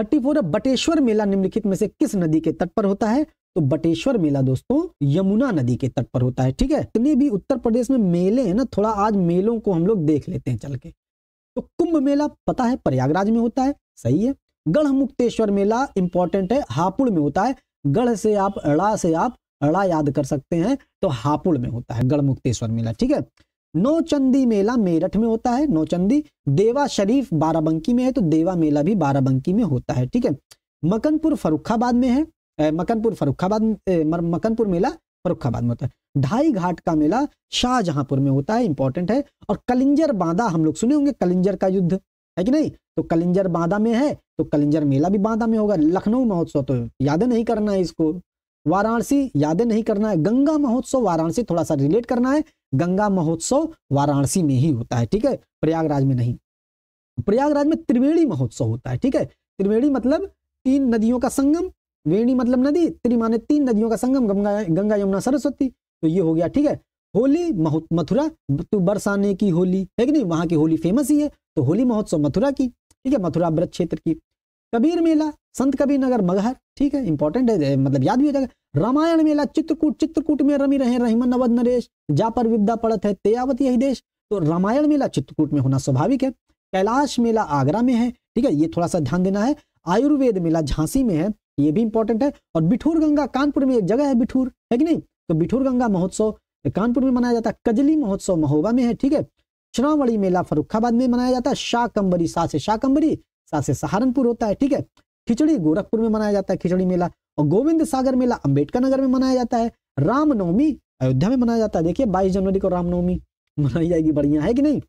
thirty four Bateshwar मेला निम्नलिखित में से किस नदी के तट पर होता है तो बटेश्वर मेला दोस्तों यमुना नदी के तट पर होता है ठीक है इतने भी उत्तर प्रदेश में मेले हैं ना थोड़ा आज मेलों को हम लोग देख लेते हैं चल के तो कुंभ मेला पता है प्रयागराज में होता है सही है गढ़ मुक्तेश्वर मेला इंपॉर्टेंट है हापुड़ में होता है गढ़ से आप अड़ा से आप अड़ा याद कर सकते हैं तो हापुड़ में होता है गढ़ मुक्तेश्वर मेला ठीक है नौचंदी मेला मेरठ में होता है नौचंदी देवा शरीफ बाराबंकी में है तो देवा मेला भी बाराबंकी में होता है ठीक है मकनपुर फरुखाबाद में है मकनपुर फरुखाबाद मकनपुर मेला फरुखाबाद में होता है ढाई घाट का मेला शाहजहांपुर में होता है इंपॉर्टेंट है और कलिंजर बांदा हम लोग सुने होंगे कलिंजर का युद्ध है कि नहीं तो कलिंजर बांदा में है तो कलिंजर मेला भी बांदा में होगा लखनऊ महोत्सव तो याद नहीं करना है इसको वाराणसी यादें नहीं करना है गंगा महोत्सव वाराणसी थोड़ा सा रिलेट करना है गंगा महोत्सव वाराणसी में ही होता है ठीक है प्रयागराज में नहीं प्रयागराज में त्रिवेणी महोत्सव होता है ठीक है त्रिवेणी मतलब तीन नदियों का संगम वेणी मतलब नदी त्रिमाने तीन नदियों का संगम गंगा गंगा यमुना सरस्वती तो ये हो गया ठीक है होली मथुरा तो बरसाने की होली है कि नहीं वहां की होली फेमस ही है तो होली महोत्सव मथुरा की ठीक है मथुरा व्रत क्षेत्र की कबीर मेला संत कबीर नगर मगहर ठीक है इंपॉर्टेंट है मतलब याद भी हो जाएगा रामायण मेला चित्रकूट चित्रकूट में रमी रहे रहीमन अवध नरेश जा पर विद्या पड़त है तेयावत यही देश तो रामायण मेला चित्रकूट में होना स्वाभाविक है कैलाश मेला आगरा में है ठीक है ये थोड़ा सा ध्यान देना है आयुर्वेद मेला झांसी में है ये भी इंपॉर्टेंट है और बिठूर गंगा कानपुर में एक जगह है बिठूर है कि नहीं तो बिठूर गंगा महोत्सव कानपुर में मनाया जाता है कजली महोत्सव महोबा में है ठीक है श्रावणी मेला फरुखाबाद में मनाया जाता है शाकंबरी सा से शाकंबरी सा से सहारनपुर होता है ठीक है खिचड़ी गोरखपुर में मनाया जाता है खिचड़ी मेला और गोविंद सागर मेला अम्बेडकर नगर में मनाया जाता है रामनवमी अयोध्या में मनाया जाता है देखिए बाईस जनवरी को रामनवमी मनाई जाएगी बढ़िया है कि नहीं